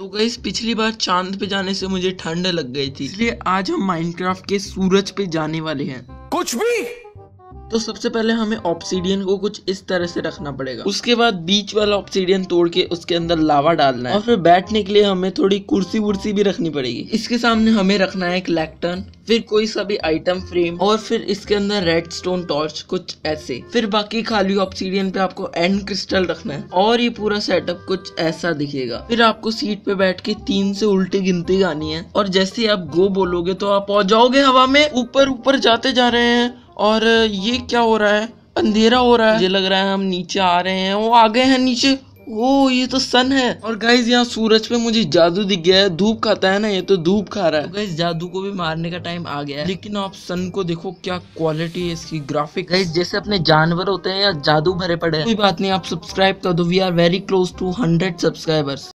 तो गई पिछली बार चांद पे जाने से मुझे ठंड लग गई थी इसलिए आज हम माइनक्राफ्ट के सूरज पे जाने वाले हैं कुछ भी तो सबसे पहले हमें ऑप्सीडियन को कुछ इस तरह से रखना पड़ेगा उसके बाद बीच वाला ऑप्सीडियन तोड़ के उसके अंदर लावा डालना है और फिर बैठने के लिए हमें थोड़ी कुर्सी वुर्सी भी रखनी पड़ेगी इसके सामने हमें रखना है एक लैक्टर्न फिर कोई सा भी आइटम फ्रेम और फिर इसके अंदर रेड स्टोन टॉर्च कुछ ऐसे फिर बाकी खाली ऑप्सीडियन पे आपको एंड क्रिस्टल रखना है और ये पूरा सेटअप कुछ ऐसा दिखेगा फिर आपको सीट पे बैठ के तीन से उल्टी गिनती गानी है और जैसे आप गो बोलोगे तो आप पहुंच जाओगे हवा में ऊपर ऊपर जाते जा रहे हैं और ये क्या हो रहा है अंधेरा हो रहा है मुझे लग रहा है हम नीचे आ रहे हैं वो आ गए हैं नीचे ओ ये तो सन है और गाइज यहाँ सूरज पे मुझे जादू दिख गया है धूप खाता है ना ये तो धूप खा रहा है तो गाइज जादू को भी मारने का टाइम आ गया है लेकिन आप सन को देखो क्या क्वालिटी है इसकी ग्राफिक गाइज जैसे अपने जानवर होते हैं या जादू भरे पड़े हैं कोई बात नहीं आप सब्सक्राइब कर दो we are very close to hundred subscribers